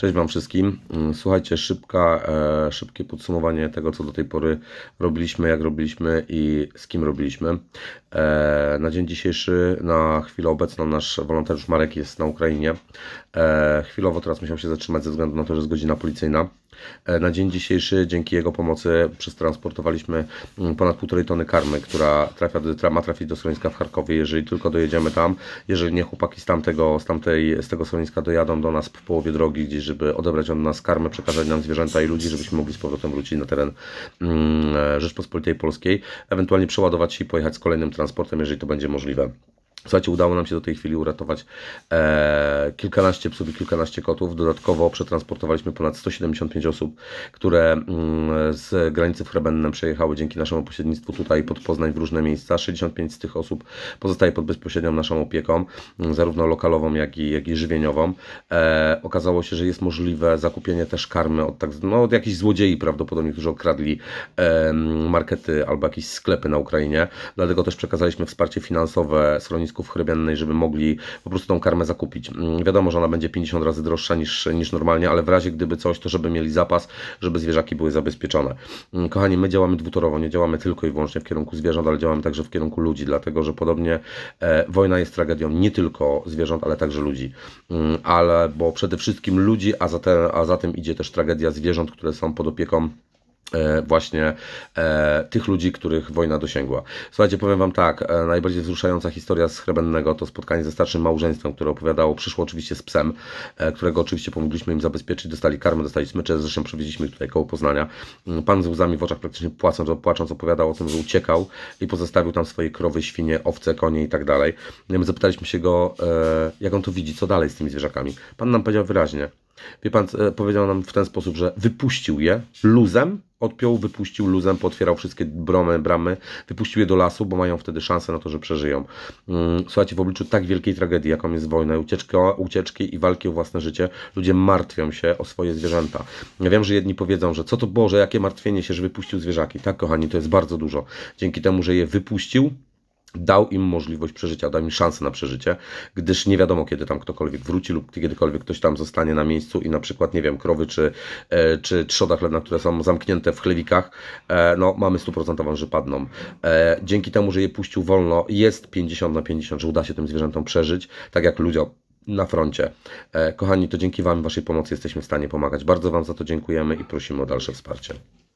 Cześć Wam wszystkim. Mm, słuchajcie, szybka, e, szybkie podsumowanie tego, co do tej pory robiliśmy, jak robiliśmy i z kim robiliśmy. E, na dzień dzisiejszy, na chwilę obecną, nasz wolontariusz Marek jest na Ukrainie. E, chwilowo teraz musiał się zatrzymać ze względu na to, że jest godzina policyjna. Na dzień dzisiejszy dzięki jego pomocy przetransportowaliśmy mm, ponad półtorej tony karmy, która trafia, do, ma trafić do schroniska w Charkowie. Jeżeli tylko dojedziemy tam, jeżeli nie chłopaki z, tamtego, z, tamtej, z tego schroniska dojadą do nas w połowie drogi, gdzieś żeby odebrać od nas karmę, przekazać nam zwierzęta i ludzi, żebyśmy mogli z powrotem wrócić na teren mm, e, Rzeczpospolitej Polskiej, ewentualnie przeładować się i pojechać z kolejnym transportem, jeżeli to będzie możliwe. Słuchajcie, udało nam się do tej chwili uratować e, kilkanaście psów i kilkanaście kotów. Dodatkowo przetransportowaliśmy ponad 175 osób, które mm, z granicy w Hrebennem przejechały dzięki naszemu pośrednictwu tutaj pod Poznań w różne miejsca. 65 z tych osób pozostaje pod bezpośrednią naszą opieką, m, mm, zarówno lokalową, jak i, jak i żywieniową. E, okazało się, że jest możliwe zakupienie też karmy od, tak, no, od jakichś złodziei prawdopodobnie, którzy okradli e, mm, markety albo jakieś sklepy na Ukrainie. Dlatego też przekazaliśmy wsparcie finansowe schronisku ognisków chrybiennej, żeby mogli po prostu tą karmę zakupić. Mm, wiadomo, że ona będzie 50 razy droższa niż, niż normalnie, ale w razie gdyby coś, to żeby mieli zapas, żeby zwierzaki były zabezpieczone. Mm, kochani, my działamy dwutorowo, nie działamy tylko i wyłącznie w kierunku zwierząt, ale działamy także w kierunku ludzi, dlatego że podobnie e, wojna jest tragedią nie tylko zwierząt, ale także ludzi. Mm, ale bo przede wszystkim ludzi, a za, te, a za tym idzie też tragedia zwierząt, które są pod opieką E, właśnie e, tych ludzi, których wojna dosięgła. Słuchajcie, powiem Wam tak, e, najbardziej wzruszająca historia z Chrebennego to spotkanie ze starszym małżeństwem, które opowiadało, przyszło oczywiście z psem, którego oczywiście pomogliśmy im zabezpieczyć, dostali karmę, dostali smycze, zresztą przewieźliśmy ich tutaj koło Poznania. Mm, pan z łzami w oczach praktycznie płacąc, płacząc opowiadał o tym, że uciekał i pozostawił tam swoje krowy, świnie, owce, konie i tak dalej. My zapytaliśmy się go, jak on to widzi, co dalej z tymi zwierzakami. Pan nam powiedział wyraźnie, Wie pan, e, powiedział nam w ten sposób, że wypuścił je luzem, odpiął, wypuścił luzem, potwierał wszystkie bramy, bramy, wypuścił je do lasu, bo mają wtedy szansę na to, że przeżyją. Mm, słuchajcie, w obliczu tak wielkiej tragedii, jaką jest wojna, ucieczka, ucieczki i walki o własne życie, ludzie martwią się o swoje zwierzęta. Ja wiem, że jedni powiedzą, że co to Boże, jakie martwienie się, że wypuścił zwierzaki. Tak, kochani, to jest bardzo dużo. Dzięki temu, że je wypuścił, dał im możliwość przeżycia, dał im szansę na przeżycie, gdyż nie wiadomo, kiedy tam ktokolwiek wróci lub kiedykolwiek ktoś tam zostanie na miejscu i na przykład, nie wiem, krowy czy, e, czy trzoda chlebna, które są zamknięte w chlewikach, e, no mamy stuprocentową, że padną. E, dzięki temu, że je puścił wolno, jest 50 na 50, że uda się tym zwierzętom przeżyć, tak jak ludziom na froncie. Kochani, to dzięki Wam, Waszej pomocy jesteśmy w stanie pomagać. Bardzo Wam za to dziękujemy i prosimy o dalsze wsparcie.